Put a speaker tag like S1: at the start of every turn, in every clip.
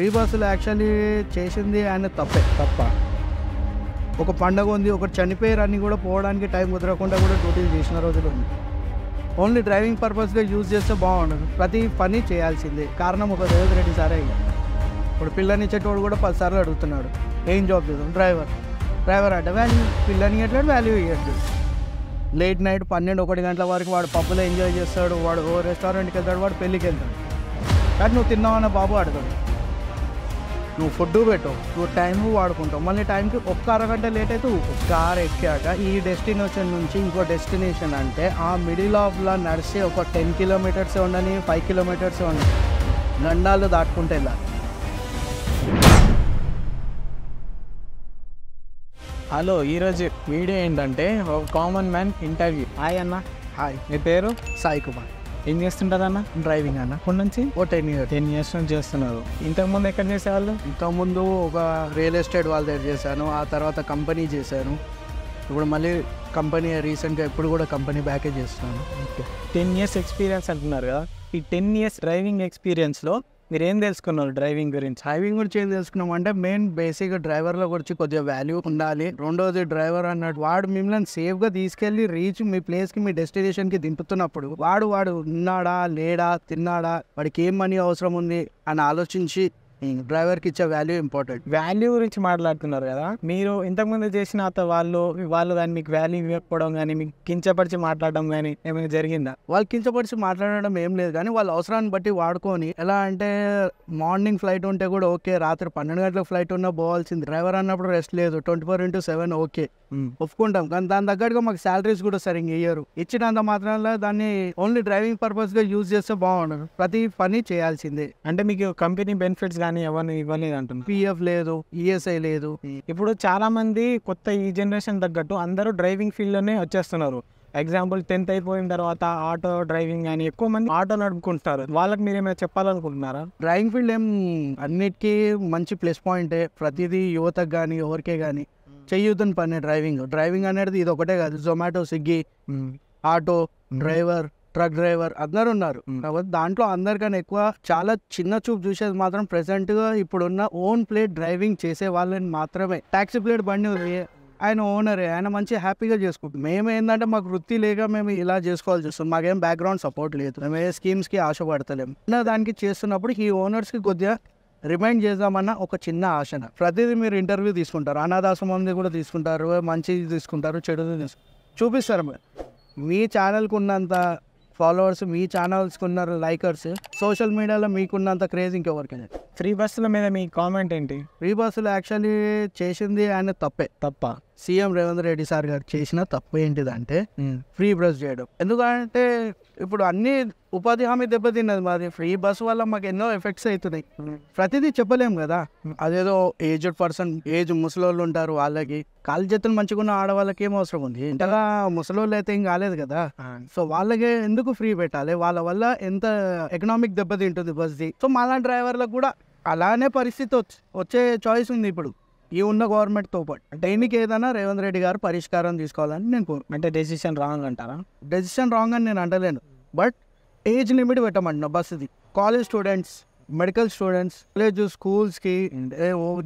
S1: రీబాసులు actually చేసింది ఆయన తప్పే తప్ప ఒక పండగ ఉంది ఒకటి చనిపోయారని కూడా పోవడానికి టైం కుదరకుండా కూడా డ్యూటీలు చేసిన రోజులు ఉంది ఓన్లీ డ్రైవింగ్ పర్పస్గా యూజ్ చేస్తే బాగుండదు ప్రతి పని చేయాల్సిందే కారణం ఒక రేవంత్ రెడ్డి సారే ఇప్పుడు పిల్లని ఇచ్చేటోడు కూడా పదిసార్లు అడుగుతున్నాడు ఏం జాబ్ చేద్దాం డ్రైవర్ డ్రైవర్ అంటే వాల్యూ పిల్లని ఇవ్వట్లేదు వాల్యూ ఇవ్వట్లేదు లేట్ నైట్ పన్నెండు ఒకటి గంటల వరకు వాడు పప్పులో ఎంజాయ్ చేస్తాడు వాడు ఓ రెస్టారెంట్కి వెళ్తాడు వాడు పెళ్ళికి వెళ్తాడు కానీ నువ్వు తిన్నావు అన్న బాబు అడగడు నువ్వు ఫుడ్ పెట్టు నువ్వు టైం వాడుకుంటావు మళ్ళీ టైంకి ఒక్క అరగంట లేట్ అయితే కార్ ఎక్కాక ఈ డెస్టినేషన్ నుంచి ఇంకో డెస్టినేషన్ అంటే ఆ మిడిల్ ఆఫ్లా నడిచే ఒక టెన్ కిలోమీటర్స్ ఉండని ఫైవ్ కిలోమీటర్స్ ఉండని గండాలు దాటుకుంటే ఇలా హలో ఈరోజు వీడియో ఏంటంటే ఒక కామన్ మ్యాన్ ఇంటర్వ్యూ హాయ్ అన్న హాయ్ మీ పేరు సాయి కుమార్ ఏం చేస్తుంటారు అన్న డ్రైవింగ్ అన్న అప్పటి నుంచి ఓ టెన్ ఇయర్ టెన్ ఇయర్స్ నుంచి చేస్తున్నారు hmm. ముందు ఎక్కడ చేసేవాళ్ళు ఇంతకుముందు ఒక రియల్ ఎస్టేట్ వాళ్ళ దగ్గర చేశాను ఆ తర్వాత కంపెనీ చేశాను ఇప్పుడు మళ్ళీ కంపెనీ రీసెంట్గా ఇప్పుడు కూడా కంపెనీ బ్యాకేజ్ చేస్తున్నాను టెన్ ఇయర్స్ ఎక్స్పీరియన్స్ అంటున్నారు కదా ఈ టెన్ ఇయర్స్ డ్రైవింగ్ ఎక్స్పీరియన్స్లో మీరు ఏం తెలుసుకున్నారు డ్రైవింగ్ గురించి డ్రైవింగ్ గురించి ఏం తెలుసుకున్నాం అంటే మెయిన్ బేసిక్ డ్రైవర్లో గురించి కొద్దిగా వాల్యూ ఉండాలి రెండోది డ్రైవర్ అన్నట్టు వాడు మిమ్మల్ని సేఫ్గా తీసుకెళ్ళి రీచ్ మీ ప్లేస్కి మీ డెస్టినేషన్కి దింపుతున్నప్పుడు వాడు వాడు ఉన్నాడా లేడా తిన్నాడా వాడికి ఏం మనీ అవసరం ఉంది అని ఆలోచించి డ్రైవర్కి ఇచ్చే వాల్యూ ఇంపార్టెంట్ వాల్యూ గురించి మాట్లాడుతున్నారు కదా మీరు ఇంతకుముందు చేసిన వాళ్ళు వాళ్ళు దాన్ని మీకు వాల్యూ ఇవ్వకపోవడం కానీ మీకు కించపరిచి మాట్లాడడం కానీ ఏమైనా జరిగిందా వాళ్ళు కించపరిచి మాట్లాడడం ఏం లేదు కానీ వాళ్ళ అవసరాన్ని బట్టి వాడుకొని ఎలా అంటే మార్నింగ్ ఫ్లైట్ ఉంటే కూడా ఓకే రాత్రి పన్నెండు గంటల ఫ్లైట్ ఉన్నా పోవాల్సింది డ్రైవర్ అన్నప్పుడు రెస్ట్ లేదు twenty four into seven okay ఒప్పుకుంటాం కానీ దాని తగ్గట్టుగా మాకు శాలరీస్ కూడా సరిగ్గా ఇయ్యరు ఇచ్చినంత మాత్రంలో దాన్ని ఓన్లీ డ్రైవింగ్ పర్పస్గా యూజ్ చేస్తే బాగుండదు ప్రతి పని చేయాల్సిందే అంటే మీకు కంపెనీ బెనిఫిట్స్ కానీ కానీ ఎవరిని ఇవ్వలేదు అంటుంది పిఎఫ్ లేదు ఈఎస్ఐ e లేదు hmm. ఇప్పుడు చాలా మంది కొత్త ఈ జనరేషన్ తగ్గట్టు అందరూ డ్రైవింగ్ ఫీల్డ్లోనే వచ్చేస్తున్నారు ఎగ్జాంపుల్ టెన్త్ అయిపోయిన తర్వాత ఆటో డ్రైవింగ్ అని ఎక్కువ మంది ఆటో నడుపుకుంటారు వాళ్ళకి మీరు ఏమైనా చెప్పాలనుకుంటున్నారా డ్రైవింగ్ ఫీల్డ్ ఏం అన్నిటికీ మంచి ప్లస్ పాయింటే ప్రతిదీ యువతకు కానీ ఎవరికే కానీ hmm. చెయ్యొద్దని పని డ్రైవింగ్ డ్రైవింగ్ అనేది ఇది ఒకటే కాదు Zomato Swiggy hmm. Auto driver truck driver అందరు ఉన్నారు కాబట్టి దాంట్లో అందరికన్నా ఎక్కువ చాలా చిన్న చూపు చూసేది మాత్రం ప్రెసెంట్ గా ఇప్పుడున్న ఓన్ ప్లేట్ డ్రైవింగ్ చేసే వాళ్ళని మాత్రమే టాక్సీ ప్లేట్ బండి ఆయన ఓనరే ఆయన మంచి హ్యాపీగా చేసుకుంటాం మేము ఏంటంటే మాకు వృత్తి లేక మేము ఇలా చేసుకోవాల్సి వస్తుంది మాకేం బ్యాక్గ్రౌండ్ సపోర్ట్ లేదు మేము ఏ స్కీమ్స్కి పడతలేము దానికి చేస్తున్నప్పుడు ఈ ఓనర్స్కి కొద్దిగా రిమైండ్ చేద్దామన్న ఒక చిన్న ఆశన ప్రతిదీ మీరు ఇంటర్వ్యూ తీసుకుంటారు అనాథాశ్రమంది కూడా తీసుకుంటారు మంచిది తీసుకుంటారు చెడుది తీసుకుంటారు చూపిస్తారు మీరు మీ ఛానల్కు ఉన్నంత ఫాలోవర్స్ మీ ఛానల్స్కి ఉన్నారు లైకర్స్ సోషల్ మీడియాలో మీకున్నంత క్రేజ్ ఇంకెవరికి ఫ్రీ బస్సుల మీద మీ కామెంట్ ఏంటి ఫ్రీ బస్సులు యాక్చువల్లీ చేసింది ఆయన తప్పే తప్ప సీఎం రేవంత్ రెడ్డి సార్ గారు చేసిన తప్పు ఏంటిదంటే ఫ్రీ బస్ చేయడం ఎందుకంటే ఇప్పుడు అన్ని ఉపాధి హామీ దెబ్బతిన్నది మాది ఫ్రీ బస్ వల్ల మాకు ఎన్నో ఎఫెక్ట్స్ అవుతున్నాయి ప్రతిదీ చెప్పలేము కదా అదేదో ఏజ్డ్ పర్సన్ ఏజ్ ముసలోళ్ళు ఉంటారు వాళ్ళకి కాలు చేతులు మంచిగున్న ఆడవాళ్ళకి ఏం అవసరం ఉంది ఇంతగా ముసలోళ్ళు అయితే ఏం కాలేదు కదా సో వాళ్ళకి ఎందుకు ఫ్రీ పెట్టాలి వాళ్ళ వల్ల ఎంత ఎకనామిక్ దెబ్బతింటుంది బస్ది సో మాలాంటి డ్రైవర్లకు కూడా అలానే పరిస్థితి వచ్చే చాయిస్ ఉంది ఇప్పుడు ఈ ఉన్న గవర్నమెంట్తో పాటు అంటే డైనికి ఏదైనా రేవంత్ రెడ్డి గారు పరిష్కారం తీసుకోవాలని నేను కోరు అంటే డెసిషన్ రాంగ్ అంటారా డెసిషన్ రాంగ్ అని నేను అంటలేను బట్ ఏజ్ లిమిట్ పెట్టమంటున్నాం బస్ ఇది college students medical students college స్కూల్స్కి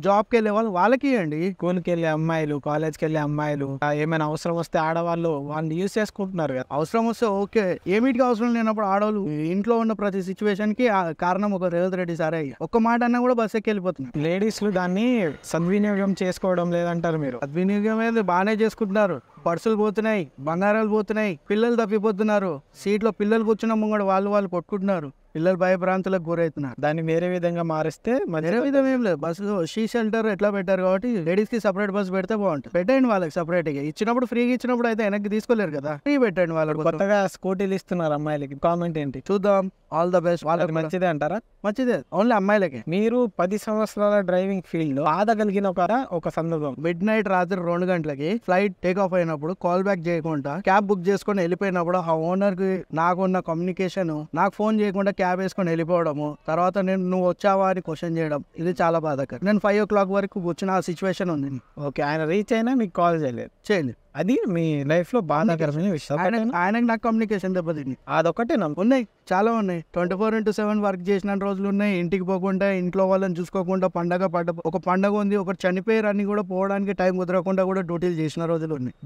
S1: జాబ్కి వెళ్ళే వాళ్ళు వాళ్ళకి ఇవ్వండి స్కూల్కి వెళ్ళే అమ్మాయిలు కాలేజ్కి వెళ్ళే అమ్మాయిలు ఏమైనా అవసరం వస్తే ఆడవాళ్ళు వాళ్ళని యూజ్ చేసుకుంటున్నారు కదా అవసరం వస్తే ఓకే ఏమిటికి అవసరం లేనప్పుడు ఆడవాళ్ళు ఇంట్లో ఉన్న ప్రతి సిచ్యువేషన్కి కారణం ఒక రేవంత్ రెడ్డి అయ్యి ఒక్క మాట అన్నా కూడా బస్ ఎక్కి వెళ్ళిపోతున్నారు లేడీస్లు దాన్ని సద్వినియోగం చేసుకోవడం లేదంటారు మీరు సద్వినియోగం అయితే బాగానే చేసుకుంటున్నారు పర్సులు పోతున్నాయి బంగారాలు పోతున్నాయి పిల్లలు తప్పిపోతున్నారు సీట్లో పిల్లలు కూర్చున్న ముంగడు వాళ్ళు వాళ్ళు కొట్టుకుంటున్నారు పిల్లలు భయభ్రాంతులకు గురవుతున్నారు దాన్ని వేరే విధంగా మారిస్తే వేరే విధం ఏం లేదు బస్సు షీ షెల్టర్ ఎట్లా పెట్టారు కాబట్టి లేడీస్ కి సపరేట్ బస్సు పెడితే బాగుంటుంది పెట్టండి వాళ్ళకి సపరేట్ గా ఇచ్చినప్పుడు ఫ్రీగా ఇచ్చినప్పుడు అయితే వెనక్కి తీసుకోలేరు కదా ఫ్రీ పెట్టండి వాళ్ళకి కొత్తగా స్కూటీలు ఇస్తున్నారు అమ్మాయిలకి కామెంట్ ఏంటి చూద్దాం ఆల్ ద బెస్ట్ వాళ్ళకి మంచిదే అంటారా మంచిదే ఓన్లీ అమ్మాయిలకి మీరు పది సంవత్సరాల డ్రైవింగ్ ఫీల్డ్ లో ఆదగలిగిన ఒక ఒక సందర్భం మిడ్ నైట్ రాత్రి రెండు గంటలకి ఫ్లైట్ టేక్ ఆఫ్ అయినప్పుడు కాల్ బ్యాక్ చేయకుండా క్యాబ్ బుక్ చేసుకొని వెళ్ళిపోయినప్పుడు ఆ ఓనర్ కి నాకున్న కమ్యూనికేషన్ నాకు ఫోన్ చేయకుండా క్యాబ్ వేసుకొని వెళ్ళిపోవడము తర్వాత నేను నువ్వు వచ్చావా అని క్వశ్చన్ చేయడం ఇది చాలా బాధాకరం నేను ఫైవ్ ఓ క్లాక్ వరకు వచ్చిన సిచ్యువేషన్ ఉంది ఓకే ఆయన రీచ్ అయినా నీకు కాల్ చేయలేదు చేయండి అది మీ లైఫ్లో బాధాకరమైన విషయం ఆయన నాకు కమ్యూనికేషన్ దెబ్బతింది అదొకటే నాకు ఉన్నాయి చాలా ఉన్నాయి twenty four into seven work చేసిన రోజులు ఉన్నాయి ఇంటికి పోకుండా ఇంట్లో వాళ్ళని చూసుకోకుండా పండగ పడ్డ ఒక పండగ ఉంది ఒకరు అని కూడా పోవడానికి టైం కుదరకుండా కూడా డ్యూటీలు చేసిన రోజులు ఉన్నాయి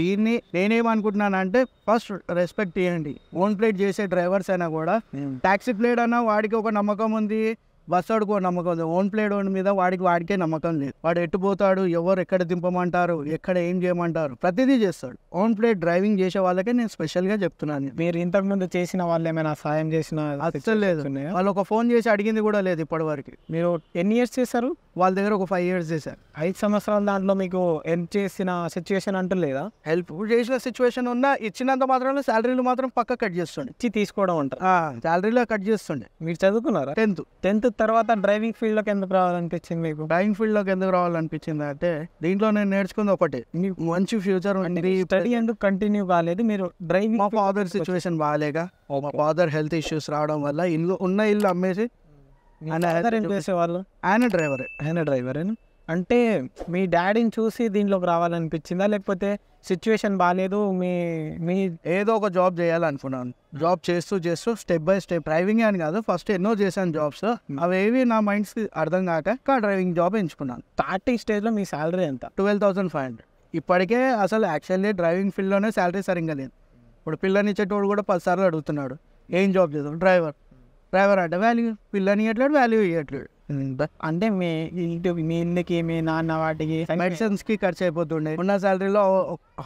S1: దీన్ని నేనేమనుకుంటున్నానంటే ఫస్ట్ రెస్పెక్ట్ ఇవ్వండి ఓన్ ప్లేట్ చేసే డ్రైవర్స్ అయినా కూడా టాక్సీ ప్లేట్ అన్న వాడికి ఒక నమ్మకం ఉంది బస్సాడుకో నమ్మకం ఓన్ ప్లేడ్ ఓన్ మీద వాడికి వాడికే నమ్మకం లేదు వాడు ఎట్టు పోతాడు ఎవరు ఎక్కడ దింపమంటారు ఎక్కడ ఏం చేయమంటారు ప్రతిదీ చేస్తాడు ఓన్ ప్లేడ్ డ్రైవింగ్ చేసే వాళ్ళకే నేను స్పెషల్గా చెప్తున్నాను మీరు ముందు చేసిన వాళ్ళు ఏమైనా సాయం చేసిన అసలు లేదు వాళ్ళు ఒక ఫోన్ చేసి అడిగింది కూడా లేదు ఇప్పటివరకు మీరు ఎన్ని ఇయర్స్ చేశారు వాళ్ళ దగ్గర ఒక ఫైవ్ ఇయర్స్ చేశారు ఐదు సంవత్సరాల దాంట్లో మీకు హెల్ప్ చేసిన సిచ్యువేషన్ అంటూ లేదా హెల్ప్ చేసిన సిచ్యువేషన్ ఉన్నా ఇచ్చినంత మాత్రం శాలరీలు మాత్రం పక్క కట్ చేస్తుండే ఇచ్చి తీసుకోవడం అంటారు శాలరీలో కట్ చేస్తుండే మీరు చదువుకున్నారా టెన్త్ టెన్త్ తర్వాత డ్రైవింగ్ ఫీల్డ్లోకి ఎందుకు రావాలనిపించింది మీకు డ్రైవింగ్ ఫీల్డ్లోకి ఎందుకు రావాలనిపించింది అంటే దీంట్లో నేను నేర్చుకుంది ఒకటి మంచి ఫ్యూచర్ స్టడీ ఎందుకు కంటిన్యూ కాలేదు మీరు డ్రైవింగ్ మా ఫాదర్ సిచ్యువేషన్ బాగాలేక మా ఫాదర్ హెల్త్ ఇష్యూస్ రావడం వల్ల ఇల్లు ఉన్న ఇల్లు అమ్మేసి ఆయన డ్రైవర్ ఆయన డ్రైవరే ఆయన డ్రైవరేనా అంటే మీ డాడీని చూసి దీంట్లోకి రావాలనిపించిందా లేకపోతే సిచ్యువేషన్ బాగాలేదు మీ మీ ఏదో ఒక జాబ్ చేయాలనుకున్నాను జాబ్ చేస్తూ చేస్తూ స్టెప్ బై స్టెప్ డ్రైవింగ్ అని కాదు ఫస్ట్ ఎన్నో చేశాను జాబ్స్ అవేవి నా మైండ్స్కి అర్థం కాక డ్రైవింగ్ జాబ్ ఎంచుకున్నాను స్టార్టింగ్ స్టేజ్లో మీ శాలరీ ఎంత ట్వెల్వ్ థౌసండ్ ఫైవ్ హండ్రెడ్ ఇప్పటికే అసలు యాక్చువల్లీ డ్రైవింగ్ ఫీల్డ్లోనే శాలరీ సరిగ్గా లేదు ఇప్పుడు పిల్లని ఇచ్చేటోడు కూడా పది సార్లు అడుగుతున్నాడు ఏం జాబ్ చేద్దాం డ్రైవర్ డ్రైవర్ అంటే వాల్యూ పిల్లని ఇవ్వట్లేడు వాల్యూ ఇవ్వట్లేడు అంటే మీ ఇంటి మీ ఇంటికి మీ నాన్న వాటికి మెడిసిన్స్ కి ఖర్చు అయిపోతుండే ఉన్న సాలరీలో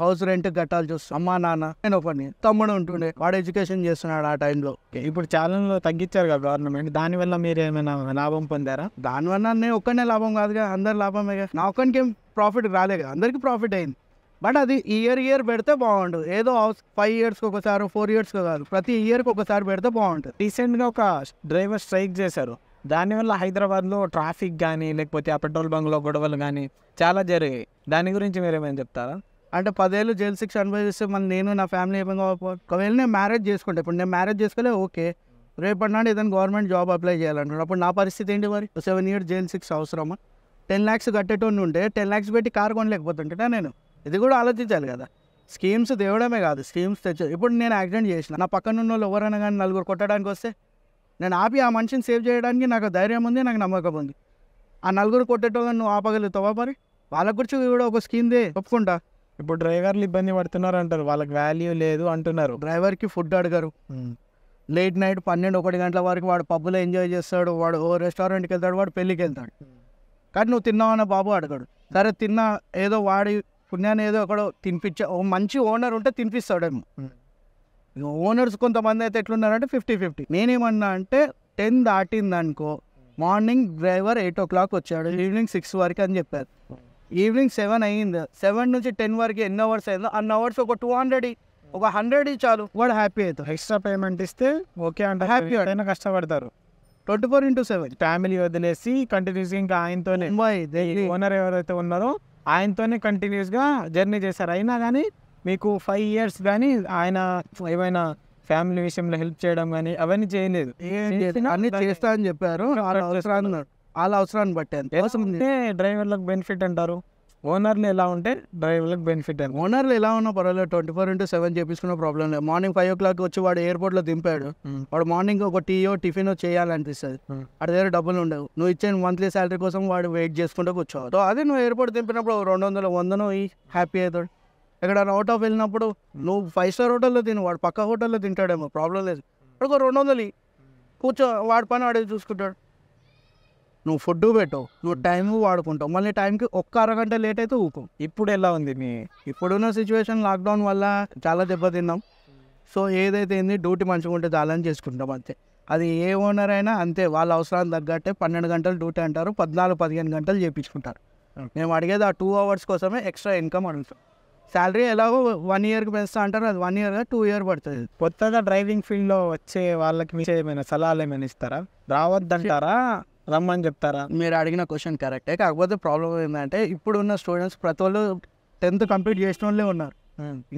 S1: హౌస్ రెంట్ కట్టాలి చూస్తాం అమ్మా నాన్న నేను ఒకటి తమ్ముడు ఉంటుండే వాడు ఎడ్యుకేషన్ చేస్తున్నాడు ఆ టైంలో ఇప్పుడు ఛాలెంజ్ తగ్గించారు కదా గవర్నమెంట్ దానివల్ల మీరు ఏమైనా లాభం పొందారా దానివల్ల నేను ఒక్కనే లాభం కాదుగా అందరు లాభమే కదా నా ఒక్కడికి ప్రాఫిట్ రాలేదు అందరికి ప్రాఫిట్ అయింది బట్ అది ఇయర్ ఇయర్ పెడితే బాగుంటుంది ఏదో హౌస్ ఫైవ్ ఇయర్స్కి ఒకసారి ఫోర్ ఇయర్స్ కాదు ప్రతి ఇయర్కి ఒకసారి పెడితే బాగుంటుంది రీసెంట్గా ఒక డ్రైవర్ స్ట్రైక్ చేశారు దానివల్ల హైదరాబాద్లో ట్రాఫిక్ కానీ లేకపోతే ఆ పెట్రోల్ బంక్లో గొడవలు కానీ చాలా జరిగాయి దాని గురించి మీరు ఏమైనా చెప్తారా అంటే పదేళ్ళు జైలు శిక్ష అనుభవిస్తే మన నేను నా ఫ్యామిలీ ఏమైనా ఒకవేళ నేను మ్యారేజ్ చేసుకుంటే ఇప్పుడు నేను మ్యారేజ్ చేసుకోలే ఓకే రేపటి నాడు ఏదైనా గవర్నమెంట్ జాబ్ అప్లై చేయాలంటున్నాడు అప్పుడు నా పరిస్థితి ఏంటి మరి సెవెన్ ఇయర్స్ జైలు శిక్ష అవసరమా టెన్ ల్యాక్స్ కట్టేటోని ఉంటే టెన్ ల్యాక్స్ పెట్టి కారు కొనలేకపోతుంటే నేను ఇది కూడా ఆలోచించాలి కదా స్కీమ్స్ తేవడమే కాదు స్కీమ్స్ తెచ్చు ఇప్పుడు నేను యాక్సిడెంట్ చేసిన నా పక్కన ఉన్న వాళ్ళు ఎవరైనా కానీ నలుగురు కొట్టడానికి వస్తే నేను ఆపి ఆ మనిషిని సేవ్ చేయడానికి నాకు ధైర్యం ఉంది నాకు నమ్మకం ఉంది ఆ నలుగురు కొట్టేటోళ్ళని నువ్వు ఆపగలుగుతావా మరి వాళ్ళ గురించి కూడా ఒక స్కీందే ఒప్పుకుంటా ఇప్పుడు డ్రైవర్లు ఇబ్బంది పడుతున్నారు అంటారు వాళ్ళకి వాల్యూ లేదు అంటున్నారు డ్రైవర్కి ఫుడ్ అడగరు లేట్ నైట్ పన్నెండు ఒకటి గంటల వరకు వాడు పబ్బులో ఎంజాయ్ చేస్తాడు వాడు ఓ రెస్టారెంట్కి వెళ్తాడు వాడు పెళ్ళికి వెళ్తాడు కానీ నువ్వు తిన్నావన్న బాబు అడగడు సరే తిన్నా ఏదో వాడి పుణ్యాన్ని ఏదో ఒకడో తినిపించే మంచి ఓనర్ ఉంటే తినిపిస్తాడేమో ఓనర్స్ కొంతమంది అయితే ఎట్లున్నారంటే ఫిఫ్టీ ఫిఫ్టీ నేనేమన్నా అంటే టెన్ దాటింది అనుకో morning driver eight o'clock వచ్చాడు ఈవినింగ్ సిక్స్ వరకు అని చెప్పారు ఈవినింగ్ సెవెన్ అయ్యింది సెవెన్ నుంచి టెన్ వరకు ఎన్ని అవర్స్ అయిందో అన్ని అవర్స్ ఒక టూ హండ్రెడ్ ఒక హండ్రెడ్ చాలు వాడు హ్యాపీ అవుతారు ఎక్స్ట్రా పేమెంట్ ఇస్తే ఓకే అంటే హ్యాపీ అయినా కష్టపడతారు twenty four into seven family వదిలేసి కంటిన్యూస్ ఇంకా ఆయనతోనే ఓనర్ ఎవరైతే ఉన్నారో ఆయనతోనే కంటిన్యూస్గా జర్నీ చేశారు అయినా కానీ మీకు ఫైవ్ ఇయర్స్ కానీ ఆయన ఏమైనా ఫ్యామిలీ విషయంలో హెల్ప్ చేయడం కానీ అవన్నీ చేయలేదు అన్ని చేస్తా అని చెప్పారు వాళ్ళ అవసరాన్ని బట్టి అంటే డ్రైవర్లకు బెనిఫిట్ అంటారు ఓనర్లు ఎలా ఉంటే డ్రైవర్లకు బెనిఫిట్ అని ఓనర్లు ఎలా ఉన్నా పర్వాలేదు ట్వంటీ ఫోర్ ఇంటూ సెవెన్ చేపించుకున్న ప్రాబ్లం లేదు మార్నింగ్ ఫైవ్ ఓ క్లాక్ వచ్చి వాడు ఎయిర్పోర్ట్లో దింపాడు hmm. వాడు మార్నింగ్ ఒక టీయో టిఫిన్ చేయాలనిపిస్తుంది వాడి hmm. దగ్గర డబ్బులు ఉండవు నువ్వు ఇచ్చే మంత్లీ శాలరీ కోసం వాడు వెయిట్ చేసుకుంటూ కూర్చోవాలి అదే నువ్వు ఎయిర్పోర్ట్ దింపినప్పుడు రెండు వందల వందను హ్యాపీ అవుతాడు ఎక్కడైనా అవుట్ ఆఫ్ వెళ్ళినప్పుడు నువ్వు ఫైవ్ స్టార్ హోటల్లో తిను వాడు పక్క హోటల్లో తింటాడేమో ప్రాబ్లం లేదు ఒక రెండు వందలు కూర్చో వాడి పని వాడే చూసుకుంటాడు నువ్వు ఫుడ్ పెట్టవు నువ్వు టైం వాడుకుంటావు మళ్ళీ టైంకి ఒక్క అరగంట లేట్ అయితే ఊకో ఇప్పుడు ఎలా ఉంది మీ ఇప్పుడున్న సిచ్యువేషన్ లాక్డౌన్ వల్ల చాలా దెబ్బతిన్నాం సో ఏదైతే ఏంది డ్యూటీ మంచిగా ఉంటే చాలని చేసుకుంటాం అంతే అది ఏ ఓనర్ అయినా అంతే వాళ్ళ అవసరానికి తగ్గట్టే పన్నెండు గంటలు డ్యూటీ అంటారు పద్నాలుగు పదిహేను గంటలు చేయించుకుంటారు మేము అడిగేది ఆ టూ అవర్స్ కోసమే ఎక్స్ట్రా ఇన్కమ్ అడుగుతాం శాలరీ ఎలాగో వన్ ఇయర్కి పెంచుతా అంటారు అది వన్ ఇయర్గా టూ ఇయర్ పడుతుంది కొత్తగా డ్రైవింగ్ ఫీల్డ్లో వచ్చే వాళ్ళకి మీ ఏమైనా సలహాలు ఏమైనా ఇస్తారా రావద్దంటారా రమ్మని చెప్తారా మీరు అడిగిన క్వశ్చన్ కరెక్టే కాకపోతే ప్రాబ్లం ఏంటంటే ఇప్పుడున్న స్టూడెంట్స్ ప్రతి వాళ్ళు టెన్త్ కంప్లీట్ చేసిన వాళ్ళే ఉన్నారు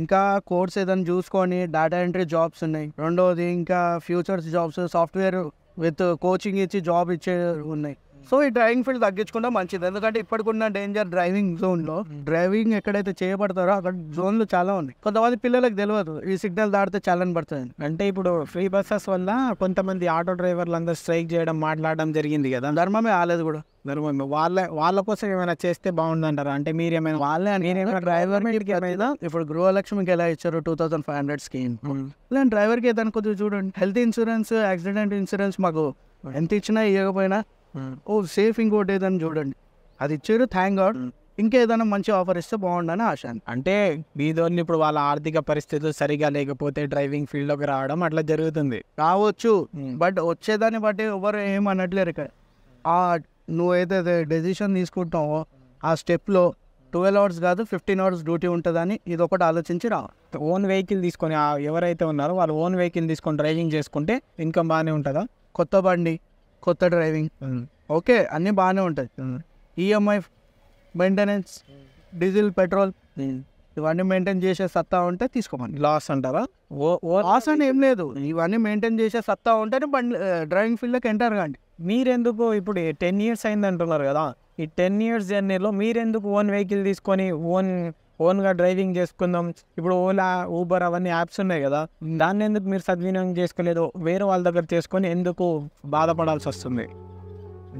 S1: ఇంకా కోర్స్ ఏదైనా చూసుకొని డేటా ఎంట్రీ జాబ్స్ ఉన్నాయి రెండోది ఇంకా futures jobs software with coaching ఇచ్చి జాబ్ ఇచ్చే ఉన్నాయి సో ఈ డ్రైవింగ్ ఫీల్డ్ తగ్గించుకుంటే మంచిది ఎందుకంటే ఇప్పటికున్న డేంజర్ డ్రైవింగ్ జోన్లో డ్రైవింగ్ ఎక్కడైతే చేయబడతారో అక్కడ జోన్లు చాలా ఉన్నాయి కొంతమంది పిల్లలకు తెలియదు ఈ సిగ్నల్ దాటితే చాలా పడుతుంది అంటే ఇప్పుడు ఫ్రీ బస్సెస్ వల్ల కొంతమంది ఆటో డ్రైవర్లు అందరూ స్ట్రైక్ చేయడం మాట్లాడడం జరిగింది కదా ధర్మమే ఆలేదు కూడా ధర్మమే వాళ్ళ వాళ్ళ కోసం ఏమైనా చేస్తే బాగుందంటారా అంటే మీరు ఏమైనా వాళ్ళే నేనేమైనా డ్రైవర్ ఇప్పుడు గృహలక్ష్మికి ఎలా ఇచ్చారు two thousand five hundred scheme లేదు డ్రైవర్కి ఏదైనా కొద్దిగా చూడండి హెల్త్ ఇన్సూరెన్స్ యాక్సిడెంట్ ఇన్సూరెన్స్ మాకు ఎంత ఇచ్చినా ఇవ్వకపోయినా ఓ సేఫ్ ఇంకోటి ఏదని చూడండి అది ఇచ్చారు థ్యాంక్ గాడ్ ఇంకేదైనా మంచి ఆఫర్ ఇస్తే బాగుండని ఆశ అంటే బీదోర్ని ఇప్పుడు వాళ్ళ ఆర్థిక పరిస్థితులు సరిగా లేకపోతే డ్రైవింగ్ ఫీల్డ్లోకి రావడం అట్లా జరుగుతుంది కావచ్చు బట్ వచ్చేదాన్ని బట్టి ఎవరు ఏమనట్లేరు ఇక్కడ ఆ నువ్వైతే డెసిషన్ తీసుకుంటావో ఆ స్టెప్లో ట్వెల్వ్ అవర్స్ కాదు ఫిఫ్టీన్ అవర్స్ డ్యూటీ ఉంటుందని ఇది ఒకటి ఆలోచించి రా ఓన్ వెహికల్ తీసుకొని ఎవరైతే ఉన్నారో వాళ్ళు ఓన్ వెహికల్ తీసుకొని డ్రైవింగ్ చేసుకుంటే ఇన్కమ్ బాగానే ఉంటుందా కొత్త బండి కొత్త డ్రైవింగ్ ఓకే అన్నీ బాగానే ఉంటాయి EMI e maintenance diesel petrol ఇవన్నీ మెయింటైన్ చేసే సత్తా ఉంటే తీసుకోమని లాస్ అంటారా లాస్ అని ఏం లేదు ఇవన్నీ మెయింటైన్ చేసే సత్తా ఉంటేనే బండి డ్రైవింగ్ ఫీల్డ్లోకి ఎంటర్ కాండి మీరెందుకు ఇప్పుడు టెన్ ఇయర్స్ అయింది అంటున్నారు కదా ఈ టెన్ ఇయర్స్ జర్నీలో మీరెందుకు ఓన్ వెహికల్ తీసుకొని ఓన్ ఓన్గా డ్రైవింగ్ చేసుకుందాం ఇప్పుడు ఓలా ఊబర్ అవన్నీ యాప్స్ ఉన్నాయి కదా దాన్ని ఎందుకు మీరు సద్వినియోగం చేసుకోలేదు వేరే వాళ్ళ దగ్గర చేసుకొని ఎందుకు బాధపడాల్సి వస్తుంది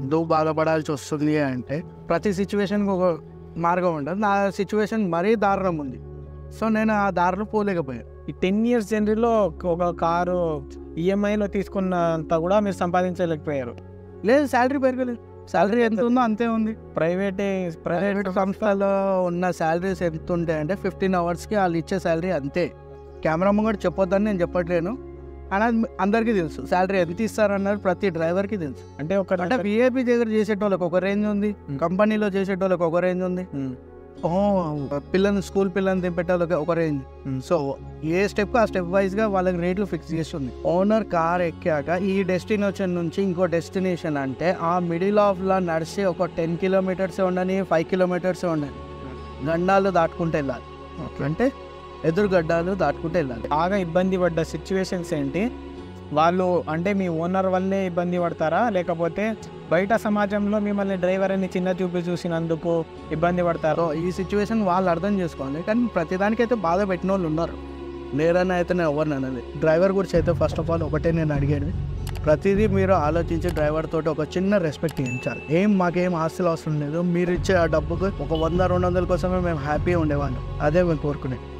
S1: ఎందుకు బాధపడాల్సి వస్తుంది అంటే ప్రతి సిచ్యువేషన్కి ఒక మార్గం ఉండదు నా సిచ్యువేషన్ మరీ దారుణం ఉంది సో నేను ఆ దారిలో పోలేకపోయాను ఈ టెన్ ఇయర్స్ జనరీలో ఒక కారు ఈఎంఐలో e తీసుకున్నంత కూడా మీరు సంపాదించలేకపోయారు లేదు శాలరీ పెరగలేదు శాలరీ ఎంత ఉందో అంతే ఉంది ప్రైవేట్ ప్రైవేట్ సంస్థలో ఉన్న శాలరీస్ ఎంత ఉంటాయి అంటే ఫిఫ్టీన్ అవర్స్కి వాళ్ళు ఇచ్చే శాలరీ అంతే కెమెరా కూడా చెప్పొద్దని నేను చెప్పట్లేను అని అందరికీ తెలుసు శాలరీ ఎంత ఇస్తారన్నారు ప్రతి డ్రైవర్కి తెలుసు అంటే ఒక అంటే విఏపీ దగ్గర చేసేటోళ్ళకి ఒక రేంజ్ ఉంది hmm. కంపెనీలో చేసేటోళ్ళకి ఒక రేంజ్ ఉంది hmm. పిల్లని స్కూల్ పిల్లల్ని దింపెట్టాలి ఒక రేంజ్ సో ఏ స్టెప్ ఆ స్టెప్ వైజ్ గా వాళ్ళకి రేట్లు ఫిక్స్ చేస్తుంది ఓనర్ కార్ ఎక్కాక ఈ డెస్టినేషన్ నుంచి ఇంకో డెస్టినేషన్ అంటే ఆ మిడిల్ ఆఫ్ లా నడిచి ఒక టెన్ కిలోమీటర్స్ ఉండని ఫైవ్ కిలోమీటర్స్ ఉండని గండాలు దాటుకుంటే వెళ్ళాలి అంటే ఎదురుగడ్డాలు దాటుకుంటే వెళ్ళాలి బాగా ఇబ్బంది పడ్డ సిచ్యువేషన్స్ ఏంటి వాళ్ళు అంటే మీ ఓనర్ వల్లే ఇబ్బంది పడతారా లేకపోతే బయట సమాజంలో మిమ్మల్ని డ్రైవర్ అని చిన్న చూపు చూసినందుకు ఇబ్బంది పడతారో ఈ సిచ్యువేషన్ వాళ్ళు అర్థం చేసుకోవాలి కానీ ప్రతిదానికైతే బాధ పెట్టిన వాళ్ళు ఉన్నారు నేరని అయితే నేను ఎవరిని అనేది డ్రైవర్ గురించి అయితే ఫస్ట్ ఆఫ్ ఆల్ ఒకటే నేను అడిగేది ప్రతిదీ మీరు ఆలోచించి డ్రైవర్ తోటి ఒక చిన్న రెస్పెక్ట్ ఇచ్చారు ఏం మాకేం ఆస్తులు అవసరం లేదు మీరు ఇచ్చే ఆ డబ్బుకు ఒక వంద రెండు వందల కోసమే మేము హ్యాపీగా ఉండేవాళ్ళం అదే మేము కోరుకునేది